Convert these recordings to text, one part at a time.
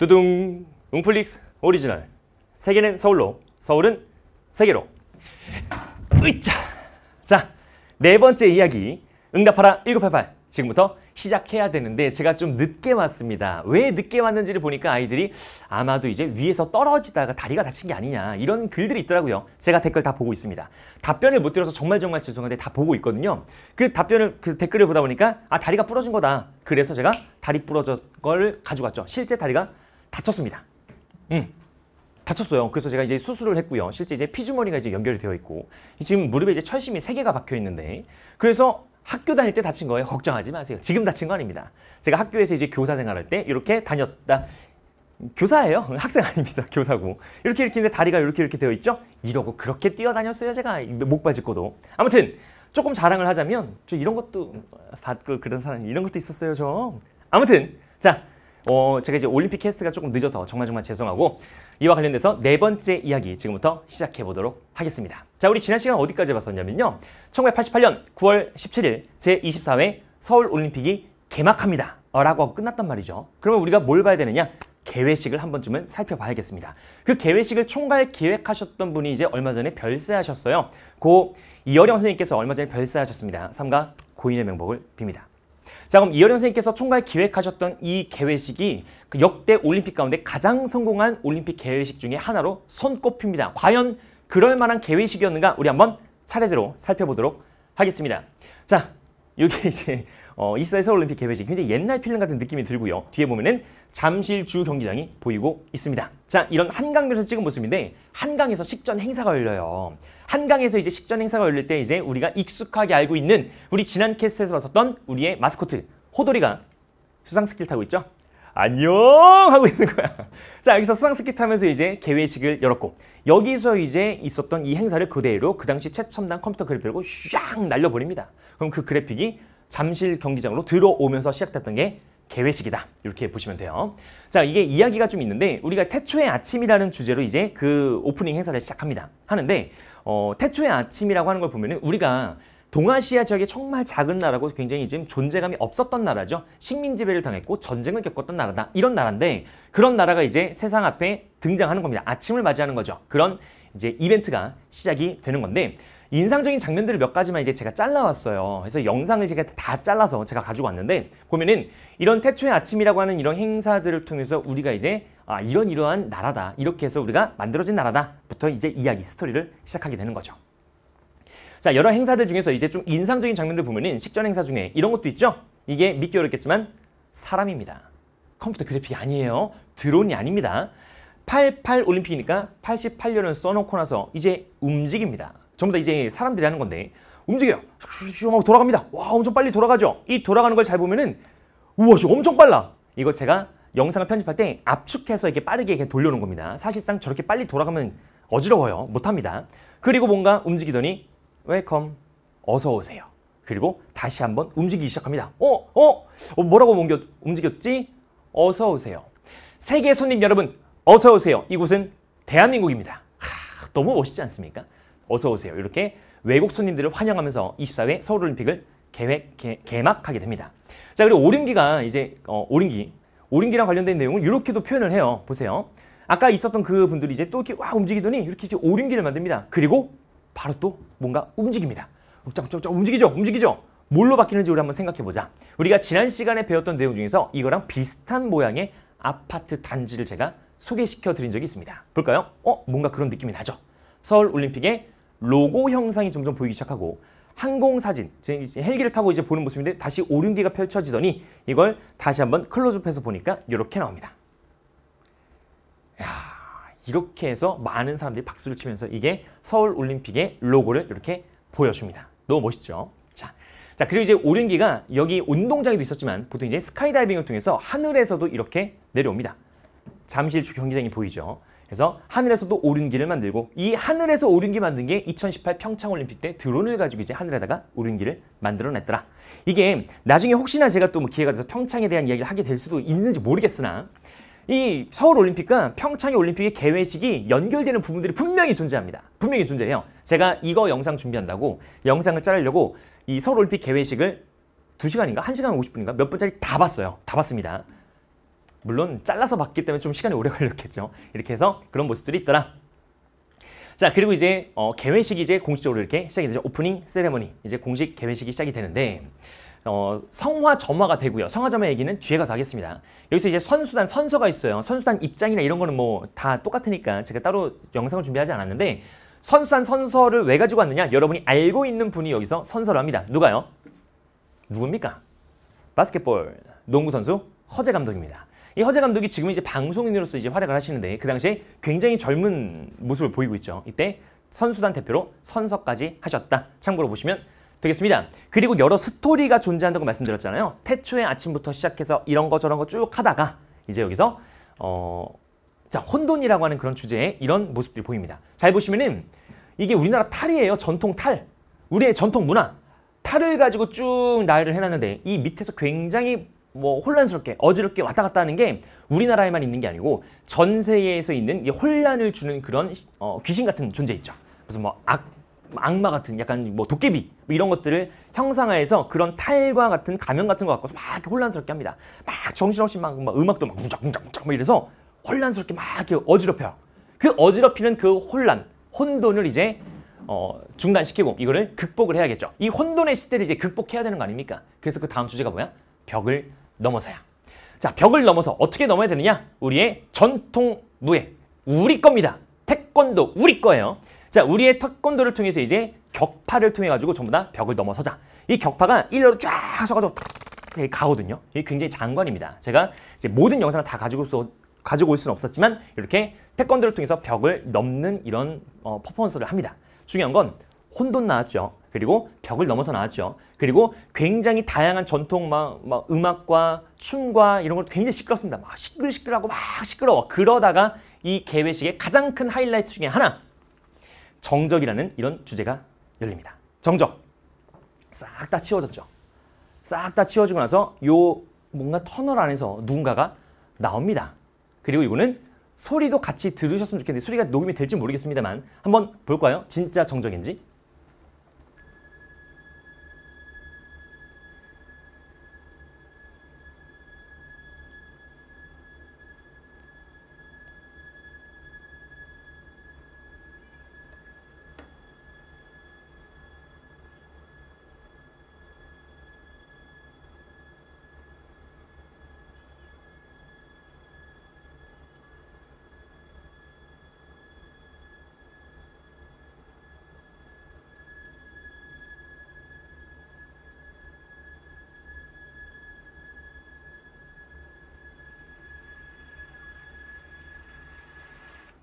두둥 웅플릭스 오리지널 세계는 서울로 서울은 세계로 으이차 자네 번째 이야기 응답하라 1988 지금부터 시작해야 되는데 제가 좀 늦게 왔습니다. 왜 늦게 왔는지를 보니까 아이들이 아마도 이제 위에서 떨어지다가 다리가 다친 게 아니냐 이런 글들이 있더라고요. 제가 댓글 다 보고 있습니다. 답변을 못 드려서 정말 정말 죄송한데 다 보고 있거든요. 그 답변을 그 댓글을 보다 보니까 아 다리가 부러진 거다. 그래서 제가 다리 부러진 걸 가져갔죠. 실제 다리가 다쳤습니다. 음. 다쳤어요. 그래서 제가 이제 수술을 했고요. 실제 이제 피주머니가 이제 연결이 되어 있고 지금 무릎에 이제 철심이 세개가 박혀 있는데 그래서 학교 다닐 때 다친 거예요. 걱정하지 마세요. 지금 다친 거 아닙니다. 제가 학교에서 이제 교사 생활할 때 이렇게 다녔다. 교사예요. 학생 아닙니다. 교사고. 이렇게 이렇게 했는데 다리가 이렇게 이렇게 되어 있죠? 이러고 그렇게 뛰어다녔어요. 제가 목 빠지고도. 아무튼 조금 자랑을 하자면 저 이런 것도 받고 아, 그런 사람 이런 것도 있었어요. 저. 아무튼 자 어, 제가 이제 올림픽 캐스트가 조금 늦어서 정말 정말 죄송하고 이와 관련돼서 네 번째 이야기 지금부터 시작해 보도록 하겠습니다. 자, 우리 지난 시간 어디까지 봤었냐면요. 1988년 9월 17일 제24회 서울 올림픽이 개막합니다. 라고 하고 끝났단 말이죠. 그러면 우리가 뭘 봐야 되느냐? 개회식을 한 번쯤은 살펴봐야겠습니다. 그 개회식을 총괄 기획하셨던 분이 이제 얼마 전에 별세하셨어요. 고 이어령 선생님께서 얼마 전에 별세하셨습니다. 삼가 고인의 명복을 빕니다. 자 그럼 이어령 선생님께서 총괄 기획하셨던 이 개회식이 그 역대 올림픽 가운데 가장 성공한 올림픽 개회식 중에 하나로 손꼽힙니다. 과연 그럴 만한 개회식이었는가 우리 한번 차례대로 살펴보도록 하겠습니다. 자 이게 이제 어, 24세 서울올림픽 개회식 굉장히 옛날 필름 같은 느낌이 들고요. 뒤에 보면은 잠실 주 경기장이 보이고 있습니다. 자 이런 한강뷰에서 찍은 모습인데 한강에서 식전 행사가 열려요. 한강에서 이제 식전 행사가 열릴 때 이제 우리가 익숙하게 알고 있는 우리 지난 캐스트에서 봤었던 우리의 마스코트 호돌이가 수상 스키를 타고 있죠. 안녕 하고 있는 거야. 자 여기서 수상 스키 타면서 이제 개회식을 열었고 여기서 이제 있었던 이 행사를 그대로 그 당시 최첨단 컴퓨터 그래픽으로 쫙 날려버립니다. 그럼 그 그래픽이 잠실 경기장으로 들어오면서 시작됐던 게 개회식이다. 이렇게 보시면 돼요. 자, 이게 이야기가 좀 있는데 우리가 태초의 아침이라는 주제로 이제 그 오프닝 행사를 시작합니다. 하는데 어, 태초의 아침이라고 하는 걸 보면은 우리가 동아시아 지역의 정말 작은 나라고 굉장히 지금 존재감이 없었던 나라죠. 식민 지배를 당했고 전쟁을 겪었던 나라다. 이런 나라인데 그런 나라가 이제 세상 앞에 등장하는 겁니다. 아침을 맞이하는 거죠. 그런 이제 이벤트가 시작이 되는 건데 인상적인 장면들을 몇 가지만 이제 제가 잘라왔어요. 그래서 영상을 제가 다 잘라서 제가 가지고 왔는데 보면은 이런 태초의 아침이라고 하는 이런 행사들을 통해서 우리가 이제 아 이런 이러한 나라다 이렇게 해서 우리가 만들어진 나라다부터 이제 이야기 스토리를 시작하게 되는 거죠. 자 여러 행사들 중에서 이제 좀 인상적인 장면들 보면은 식전 행사 중에 이런 것도 있죠. 이게 믿기 어렵겠지만 사람입니다. 컴퓨터 그래픽이 아니에요. 드론이 아닙니다. 88 올림픽이니까 88년을 써놓고 나서 이제 움직입니다. 전부 다 이제 사람들이 하는 건데 움직여요. 슉슉 하고 돌아갑니다. 와 엄청 빨리 돌아가죠. 이 돌아가는 걸 잘 보면은 우와 엄청 빨라. 이거 제가 영상을 편집할 때 압축해서 이렇게 빠르게 이렇게 돌려놓은 겁니다. 사실상 저렇게 빨리 돌아가면 어지러워요. 못합니다. 그리고 뭔가 움직이더니 웰컴 어서 오세요. 그리고 다시 한번 움직이기 시작합니다. 어? 어? 어 뭐라고 옮겨, 움직였지? 어서 오세요. 세계 손님 여러분 어서 오세요. 이곳은 대한민국입니다. 하, 너무 멋있지 않습니까? 어서 오세요. 이렇게 외국 손님들을 환영하면서 24회 서울올림픽을 계획 개, 막하게 됩니다. 자 그리고 오륜기가 이제 어, 오륜기 오륜기랑 관련된 내용을 이렇게도 표현을 해요. 보세요. 아까 있었던 그 분들이 이제 또 이렇게 와 움직이더니 이렇게 이제 오륜기를 만듭니다. 그리고 바로 또 뭔가 움직입니다. 쫙쫙쫙 움직이죠. 움직이죠. 뭘로 바뀌는지 우리 한번 생각해보자. 우리가 지난 시간에 배웠던 내용 중에서 이거랑 비슷한 모양의 아파트 단지를 제가 소개시켜 드린 적이 있습니다. 볼까요? 어? 뭔가 그런 느낌이 나죠? 서울올림픽에 로고 형상이 점점 보이기 시작하고 항공 사진, 헬기를 타고 이제 보는 모습인데 다시 오륜 기가 펼쳐지더니 이걸 다시 한번 클로즈업해서 보니까 이렇게 나옵니다. 야, 이렇게 해서 많은 사람들이 박수를 치면서 이게 서울 올림픽의 로고를 이렇게 보여줍니다. 너무 멋있죠? 자, 자 그리고 이제 오륜기가 여기 운동장에도 있었지만 보통 이제 스카이다이빙을 통해서 하늘에서도 이렇게 내려옵니다. 잠실 주 경기장이 보이죠. 그래서 하늘에서도 오륜기를 만들고 이 하늘에서 오륜기 만든 게 2018 평창올림픽 때 드론을 가지고 이제 하늘에다가 오륜기를 만들어냈더라. 이게 나중에 혹시나 제가 또뭐 기회가 돼서 평창에 대한 이야기를 하게 될 수도 있는지 모르겠으나 이 서울올림픽과 평창 올림픽의 개회식이 연결되는 부분들이 분명히 존재합니다. 분명히 존재해요. 제가 이거 영상 준비한다고 영상을 자르려고 이 서울올림픽 개회식을 두시간인가한시간 오십 분인가 몇 분짜리 다 봤어요. 다 봤습니다. 물론 잘라서 봤기 때문에 좀 시간이 오래 걸렸겠죠. 이렇게 해서 그런 모습들이 있더라. 자 그리고 이제 어, 개회식이 이제 공식적으로 이렇게 시작이 되죠. 오프닝 세레머니 이제 공식 개회식이 시작이 되는데 어, 성화 점화가 되고요. 성화 점화 얘기는 뒤에 가서 하겠습니다. 여기서 이제 선수단 선서가 있어요. 선수단 입장이나 이런 거는 뭐 다 똑같으니까 제가 따로 영상을 준비하지 않았는데 선수단 선서를 왜 가지고 왔느냐? 여러분이 알고 있는 분이 여기서 선서를 합니다. 누가요? 누굽니까? 바스켓볼 농구 선수 허재 감독입니다. 이 허재 감독이 지금 이제 방송인으로서 이제 활약을 하시는데 그 당시에 굉장히 젊은 모습을 보이고 있죠. 이때 선수단 대표로 선서까지 하셨다. 참고로 보시면 되겠습니다. 그리고 여러 스토리가 존재한다고 말씀드렸잖아요. 태초의 아침부터 시작해서 이런 거 저런 거 쭉 하다가 이제 여기서 어... 자 혼돈이라고 하는 그런 주제에 이런 모습들이 보입니다. 잘 보시면은 이게 우리나라 탈이에요. 전통 탈. 우리의 전통 문화. 탈을 가지고 쭉 나열을 해놨는데 이 밑에서 굉장히 뭐 혼란스럽게 어지럽게 왔다 갔다 하는 게 우리나라에만 있는 게 아니고 전 세계에서 있는 이 혼란을 주는 그런 어, 귀신 같은 존재 있죠. 무슨 뭐 악, 악마 같은 약간 뭐 도깨비 뭐 이런 것들을 형상화해서 그런 탈과 같은 가면 같은 거 갖고서 막 혼란스럽게 합니다. 막 정신없이 막, 막 음악도 막 웅장웅장웅장 뭐 이래서 혼란스럽게 막 어지럽혀요. 그 어지럽히는 그 혼란, 혼돈을 이제 어, 중단시키고 이거를 극복을 해야겠죠. 이 혼돈의 시대를 이제 극복해야 되는 거 아닙니까? 그래서 그 다음 주제가 뭐야? 벽을 넘어서야. 자, 벽을 넘어서 어떻게 넘어야 되느냐? 우리의 전통 무예, 우리 겁니다. 태권도 우리 거예요. 자, 우리의 태권도를 통해서 이제 격파를 통해 가지고 전부 다 벽을 넘어서자. 이 격파가 일렬로 쫙 서가지고 가거든요. 이게 굉장히 장관입니다. 제가 이제 모든 영상을 다 가지고 수, 가지고 올 수는 없었지만 이렇게 태권도를 통해서 벽을 넘는 이런 어, 퍼포먼스를 합니다. 중요한 건 혼돈 나왔죠. 그리고 벽을 넘어서 나왔죠. 그리고 굉장히 다양한 전통 막, 막 음악과 춤과 이런 걸 굉장히 시끄럽습니다. 막 시끌시끌하고 막 시끄러워. 그러다가 이 개회식의 가장 큰 하이라이트 중에 하나 정적이라는 이런 주제가 열립니다. 정적 싹 다 치워졌죠. 싹 다 치워지고 나서 요 뭔가 터널 안에서 누군가가 나옵니다. 그리고 이거는 소리도 같이 들으셨으면 좋겠는데 소리가 녹음이 될지 모르겠습니다만 한번 볼까요? 진짜 정적인지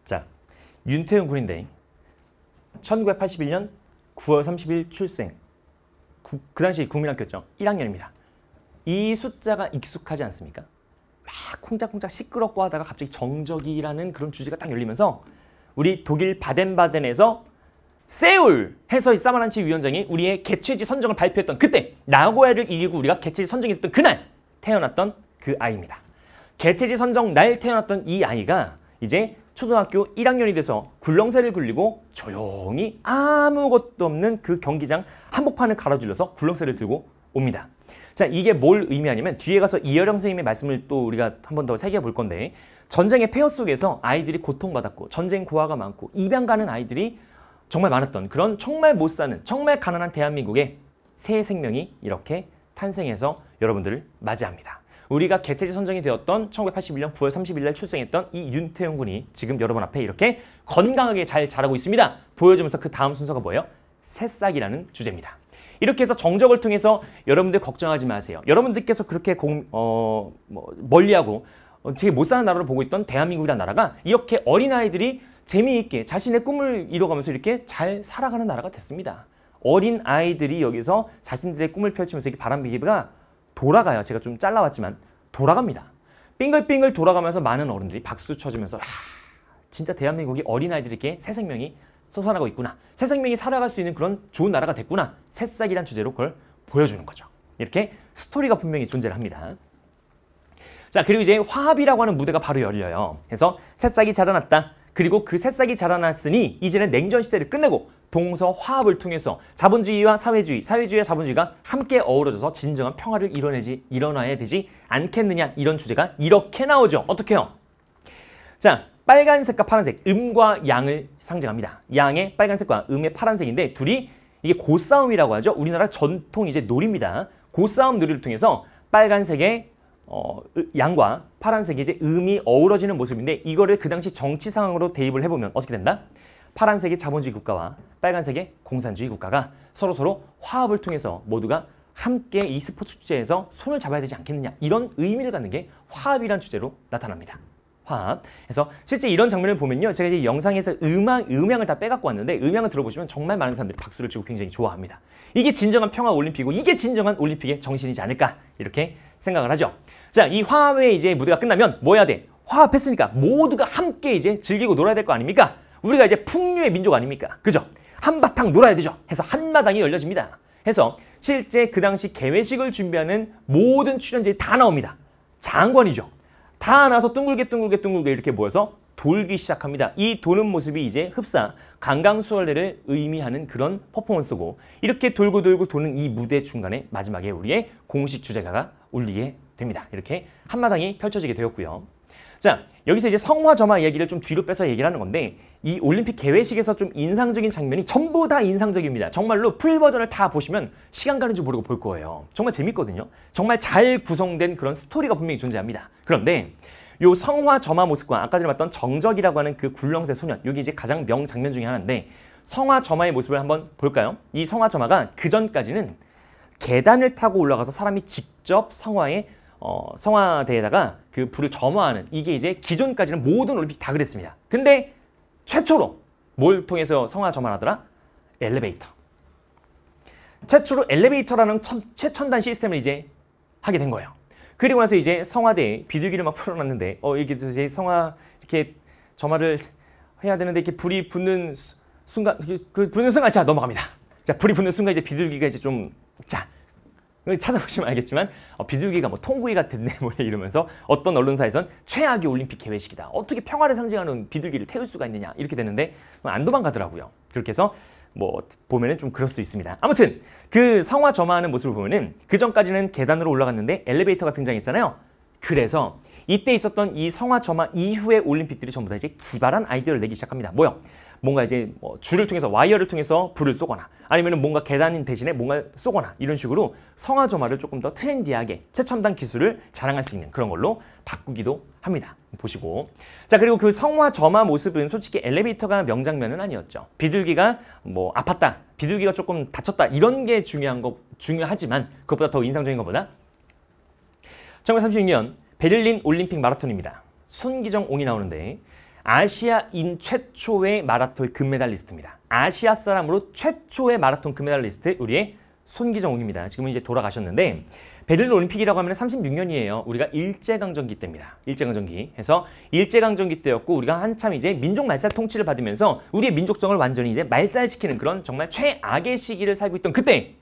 자, 윤태훈 군인데 1981년 9월 30일 출생. 구, 그 당시 국민학교죠. 1학년입니다. 이 숫자가 익숙하지 않습니까? 막 쿵짝쿵짝 시끄럽고 하다가 갑자기 정적이라는 그런 주제가 딱 열리면서 우리 독일 바덴바덴에서 세울 해서 이 사마란치 위원장이 우리의 개최지 선정을 발표했던 그때 나고야를 이기고 우리가 개최지 선정했던 그날 태어났던 그 아이입니다. 개최지 선정 날 태어났던 이 아이가 이제 초등학교 1학년이 돼서 굴렁쇠를 굴리고 조용히 아무것도 없는 그 경기장 한복판을 갈아줄려서 굴렁쇠를 들고 옵니다. 자 이게 뭘 의미하냐면 뒤에 가서 이여령 선생님의 말씀을 또 우리가 한 번 더 새겨볼 건데 전쟁의 폐허 속에서 아이들이 고통받았고 전쟁 고아가 많고 입양 가는 아이들이 정말 많았던 그런 정말 못 사는 정말 가난한 대한민국의 새 생명이 이렇게 탄생해서 여러분들을 맞이합니다. 우리가 개체지 선정이 되었던 1981년 9월 30일 날 출생했던 이 윤태용 군이 지금 여러분 앞에 이렇게 건강하게 잘 자라고 있습니다. 보여주면서 그 다음 순서가 뭐예요? 새싹이라는 주제입니다. 이렇게 해서 정적을 통해서 여러분들 걱정하지 마세요. 여러분들께서 그렇게 공, 어, 뭐, 멀리하고 어, 되게 못 사는 나라로 보고 있던 대한민국이라는 나라가 이렇게 어린아이들이 재미있게 자신의 꿈을 이뤄가면서 이렇게 잘 살아가는 나라가 됐습니다. 어린아이들이 여기서 자신들의 꿈을 펼치면서 이게 바람비기가 돌아가요. 제가 좀 잘라왔지만 돌아갑니다. 빙글빙글 돌아가면서 많은 어른들이 박수 쳐주면서 아, 진짜 대한민국이 어린아이들에게 새 생명이 소아하고 있구나. 새 생명이 살아갈 수 있는 그런 좋은 나라가 됐구나. 새싹이란 주제로 그걸 보여주는 거죠. 이렇게 스토리가 분명히 존재를 합니다. 자 그리고 이제 화합이라고 하는 무대가 바로 열려요. 그래서 새싹이 자라났다. 그리고 그 새싹이 자라났으니 이제는 냉전 시대를 끝내고 동서 화합을 통해서 자본주의와 사회주의, 사회주의와 자본주의가 함께 어우러져서 진정한 평화를 이뤄내지 일어나야 되지 않겠느냐 이런 주제가 이렇게 나오죠. 어떻게요? 자, 빨간색과 파란색, 음과 양을 상징합니다. 양의 빨간색과 음의 파란색인데 둘이 이게 고싸움이라고 하죠. 우리나라 전통 이제 놀입니다. 고싸움 놀이를 통해서 빨간색의 어, 양과 파란색의 이제 음이 어우러지는 모습인데 이거를 그 당시 정치 상황으로 대입을 해보면 어떻게 된다? 파란색이 자본주의 국가와 빨간색이 공산주의 국가가 서로서로 화합을 통해서 모두가 함께 이 스포츠 주제에서 손을 잡아야 되지 않겠느냐 이런 의미를 갖는 게 화합이란 주제로 나타납니다. 화합. 그래서 실제 이런 장면을 보면요. 제가 이제 영상에서 음악, 음향을 다 빼갖고 왔는데 음향을 들어보시면 정말 많은 사람들이 박수를 치고 굉장히 좋아합니다. 이게 진정한 평화 올림픽이고 이게 진정한 올림픽의 정신이지 않을까 이렇게 생각을 하죠. 자, 이 화합의 이제 무대가 끝나면 뭐 해야 돼? 화합했으니까 모두가 함께 이제 즐기고 놀아야 될 거 아닙니까? 우리가 이제 풍류의 민족 아닙니까? 그죠? 한바탕 놀아야 되죠. 해서 한마당이 열려집니다. 해서 실제 그 당시 개회식을 준비하는 모든 출연진이 다 나옵니다. 장관이죠. 다 나와서 둥글게 둥글게 둥글게 이렇게 모여서 돌기 시작합니다. 이 도는 모습이 이제 흡사 강강수월래를 의미하는 그런 퍼포먼스고 이렇게 돌고 돌고 도는 이 무대 중간에 마지막에 우리의 공식 주제가가 울리게 됩니다. 이렇게 한마당이 펼쳐지게 되었고요. 자, 여기서 이제 성화점화 이야기를 좀 뒤로 빼서 얘기를 하는 건데 이 올림픽 개회식에서 좀 인상적인 장면이 전부 다 인상적입니다. 정말로 풀 버전을 다 보시면 시간 가는 줄 모르고 볼 거예요. 정말 재밌거든요. 정말 잘 구성된 그런 스토리가 분명히 존재합니다. 그런데 요 성화점화 모습과 아까 전에 봤던 정적이라고 하는 그 굴렁쇠 소년 여기 이제 가장 명 장면 중에 하나인데 성화점화의 모습을 한번 볼까요? 이 성화점화가 그전까지는 계단을 타고 올라가서 사람이 직접 성화에 어, 성화대에다가 그 불을 점화하는 이게 이제 기존까지는 모든 올림픽 다 그랬습니다. 근데 최초로 뭘 통해서 성화 점화하더라? 엘리베이터. 최초로 엘리베이터라는 첨, 최첨단 시스템을 이제 하게 된 거예요. 그리고 나서 이제 성화대에 비둘기를 막 풀어놨는데 어 이게 이제 성화 이렇게 점화를 해야 되는데 이렇게 불이 붙는 순간 그, 그 붙는 순간 자 넘어갑니다. 자 불이 붙는 순간 이제 비둘기가 이제 좀자 그 찾아보시면 알겠지만 어, 비둘기가 뭐 통구이 같은데 뭐냐 이러면서 어떤 언론사에선 최악의 올림픽 개회식이다. 어떻게 평화를 상징하는 비둘기를 태울 수가 있느냐 이렇게 되는데 뭐 안 도망가더라고요. 그렇게 해서 뭐 보면은 좀 그럴 수 있습니다. 아무튼 그 성화 점화하는 모습을 보면은 그 전까지는 계단으로 올라갔는데 엘리베이터가 등장했잖아요. 그래서 이때 있었던 이 성화 점화 이후의 올림픽들이 전부 다 이제 기발한 아이디어를 내기 시작합니다. 뭐요? 뭔가 이제 뭐 줄을 통해서 와이어를 통해서 불을 쏘거나 아니면 뭔가 계단 대신에 뭔가 쏘거나 이런 식으로 성화조마를 조금 더 트렌디하게 최첨단 기술을 자랑할 수 있는 그런 걸로 바꾸기도 합니다. 보시고 자 그리고 그 성화점화 모습은 솔직히 엘리베이터가 명장면은 아니었죠 비둘기가 뭐 아팠다 비둘기가 조금 다쳤다 이런 게 중요한 거 중요하지만 그것보다 더 인상적인 것보다 1936년 베를린 올림픽 마라톤입니다 손기정 옹이 나오는데 아시아인 최초의 마라톤 금메달리스트입니다. 아시아 사람으로 최초의 마라톤 금메달리스트 우리의 손기정옥입니다. 지금은 이제 돌아가셨는데 베를린 올림픽이라고 하면 36년이에요. 우리가 일제강점기 때입니다. 일제강점기 해서 일제강점기 때였고 우리가 한참 이제 민족 말살 통치를 받으면서 우리의 민족성을 완전히 이제 말살시키는 그런 정말 최악의 시기를 살고 있던 그때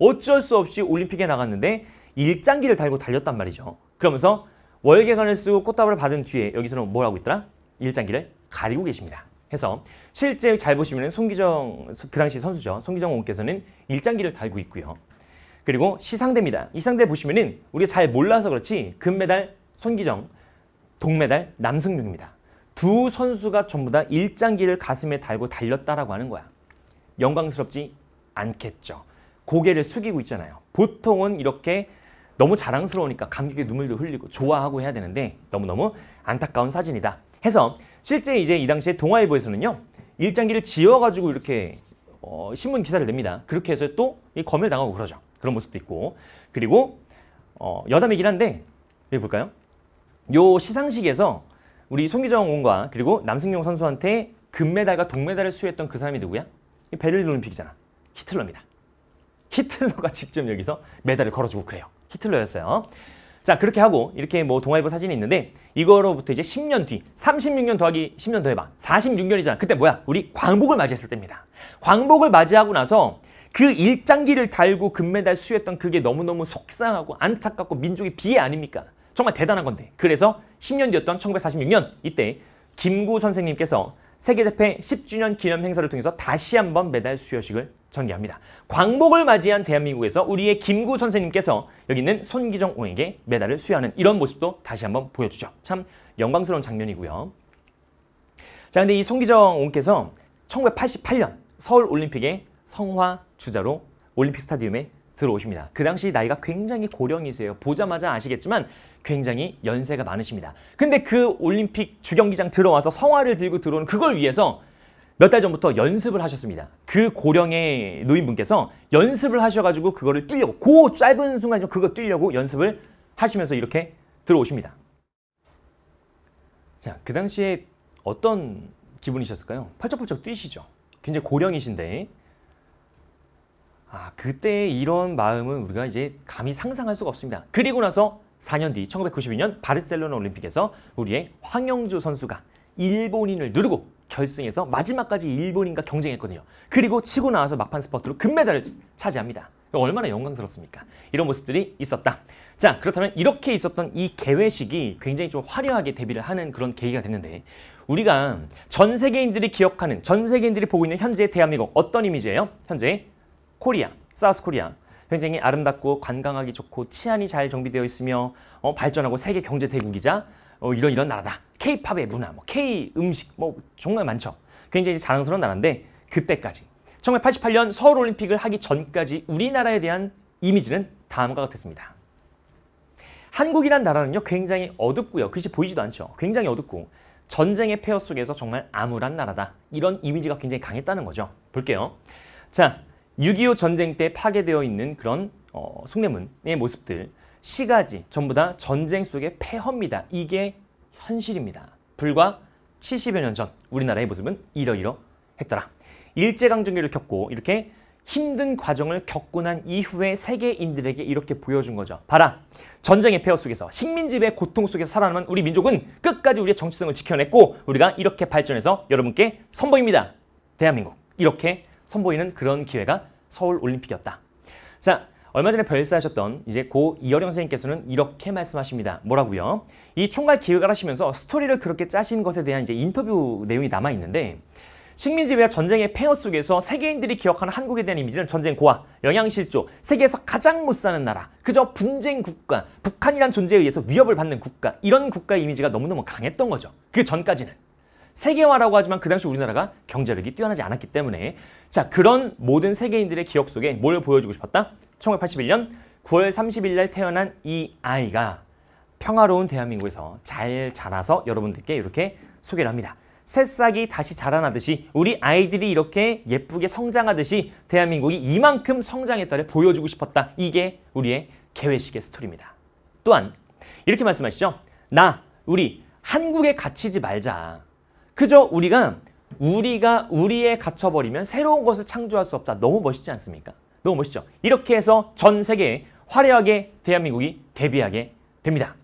어쩔 수 없이 올림픽에 나갔는데 일장기를 달고 달렸단 말이죠. 그러면서 월계관을 쓰고 꽃다발을 받은 뒤에 여기서는 뭐라고 있더라? 일장기를 가리고 계십니다. 해서 실제 잘 보시면 송기정 그 당시 선수죠. 송기정 원께서는 일장기를 달고 있고요. 그리고 시상대입니다. 이 상대 보시면은 우리가 잘 몰라서 그렇지 금메달 손기정, 동메달 남승룡입니다. 두 선수가 전부 다 일장기를 가슴에 달고 달렸다라고 하는 거야. 영광스럽지 않겠죠. 고개를 숙이고 있잖아요. 보통은 이렇게 너무 자랑스러우니까 감격의 눈물도 흘리고 좋아하고 해야 되는데 너무너무 안타까운 사진이다. 해서 실제 이제 이 당시에 동아일보에서는요. 일장기를 지워가지고 이렇게 어, 신문 기사를 냅니다. 그렇게 해서 또 검열 당하고 그러죠. 그런 모습도 있고 그리고 어, 여담이긴 한데 여기 볼까요? 요 시상식에서 우리 송기정 온과 그리고 남승용 선수한테 금메달과 동메달을 수여했던 그 사람이 누구야? 베를린 올림픽이잖아. 히틀러입니다. 히틀러가 직접 여기서 메달을 걸어주고 그래요. 히틀러였어요. 자 그렇게 하고 이렇게 뭐 동아일보 사진이 있는데 이거로부터 이제 10년 뒤 36년 더하기 10년 더해봐 46년이잖아 그때 뭐야 우리 광복을 맞이했을 때입니다 광복을 맞이하고 나서 그 일장기를 달고 금메달 수여했던 그게 너무너무 속상하고 안타깝고 민족의 비애 아닙니까 정말 대단한 건데 그래서 10년 뒤였던 1946년 이때 김구 선생님께서 세계자폐 10주년 기념 행사를 통해서 다시 한번 메달 수여식을 전개합니다. 광복을 맞이한 대한민국에서 우리의 김구 선생님께서 여기 있는 손기정 옹에게 메달을 수여하는 이런 모습도 다시 한번 보여주죠. 참 영광스러운 장면이고요. 자, 근데 이 손기정 옹께서 1988년 서울올림픽의 성화 주자로 올림픽 스타디움에 들어오십니다. 그 당시 나이가 굉장히 고령이세요. 보자마자 아시겠지만 굉장히 연세가 많으십니다. 근데 그 올림픽 주경기장 들어와서 성화를 들고 들어오는 그걸 위해서 몇달 전부터 연습을 하셨습니다. 그 고령의 노인분께서 연습을 하셔가지고 그거를 뛰려고 그 짧은 순간 좀 그거 뛰려고 연습을 하시면서 이렇게 들어오십니다. 자, 그 당시에 어떤 기분이셨을까요? 펄쩍펄쩍 뛰시죠. 굉장히 고령이신데 아, 그때 이런 마음은 우리가 이제 감히 상상할 수가 없습니다. 그리고 나서 4년 뒤 1992년 바르셀로나 올림픽에서 우리의 황영조 선수가 일본인을 누르고 결승에서 마지막까지 일본인과 경쟁했거든요. 그리고 치고 나와서 막판 스퍼트로 금메달을 차지합니다. 얼마나 영광스럽습니까? 이런 모습들이 있었다. 자, 그렇다면 이렇게 있었던 이 개회식이 굉장히 좀 화려하게 데뷔를 하는 그런 계기가 됐는데 우리가 전 세계인들이 기억하는, 전 세계인들이 보고 있는 현재 대한민국 어떤 이미지예요? 현재 코리아, 사우스 코리아. 굉장히 아름답고 관광하기 좋고 치안이 잘 정비되어 있으며 어, 발전하고 세계 경제 대국이자 어, 이런 이런 나라다. K-팝의 문화, 뭐 K 음식 뭐 정말 많죠. 굉장히 자랑스러운 나라인데 그때까지 1988년 서울 올림픽을 하기 전까지 우리나라에 대한 이미지는 다음과 같았습니다. 한국이란 나라는요 굉장히 어둡고요 글씨 보이지도 않죠 굉장히 어둡고 전쟁의 폐허 속에서 정말 암울한 나라다 이런 이미지가 굉장히 강했다는 거죠 볼게요 자6.25 전쟁 때 파괴되어 있는 그런 어, 숭례문의 모습들 시가지 전부 다 전쟁 속의 폐허입니다. 이게 현실입니다. 불과 70여 년 전 우리나라의 모습은 이러이러했더라. 일제강점기를 겪고 이렇게 힘든 과정을 겪고 난 이후에 세계인들에게 이렇게 보여준 거죠. 봐라, 전쟁의 폐허 속에서 식민지배 의 고통 속에서 살아남은 우리 민족은 끝까지 우리의 정체성을 지켜냈고 우리가 이렇게 발전해서 여러분께 선보입니다. 대한민국 이렇게 선보이는 그런 기회가 서울올림픽이었다. 자, 얼마 전에 별세하셨던 이제 고 이어령 선생님께서는 이렇게 말씀하십니다. 뭐라고요? 이 총괄 기획을 하시면서 스토리를 그렇게 짜신 것에 대한 이제 인터뷰 내용이 남아 있는데 식민지배와 전쟁의 폐허 속에서 세계인들이 기억하는 한국에 대한 이미지는 전쟁 고아, 영양실조, 세계에서 가장 못 사는 나라, 그저 분쟁 국가, 북한이란 존재에 의해서 위협을 받는 국가, 이런 국가의 이미지가 너무너무 강했던 거죠. 그 전까지는. 세계화라고 하지만 그 당시 우리나라가 경제력이 뛰어나지 않았기 때문에 자 그런 모든 세계인들의 기억 속에 뭘 보여주고 싶었다? 1981년 9월 30일 날 태어난 이 아이가 평화로운 대한민국에서 잘 자라서 여러분들께 이렇게 소개를 합니다. 새싹이 다시 자라나듯이 우리 아이들이 이렇게 예쁘게 성장하듯이 대한민국이 이만큼 성장했다를 보여주고 싶었다. 이게 우리의 개회식의 스토리입니다. 또한 이렇게 말씀하시죠. 나, 우리 한국에 갇히지 말자. 그저 우리가 우리가 우리에 갇혀버리면 새로운 것을 창조할 수 없다. 너무 멋있지 않습니까? 너무 멋있죠? 이렇게 해서 전 세계에 화려하게 대한민국이 데뷔하게 됩니다.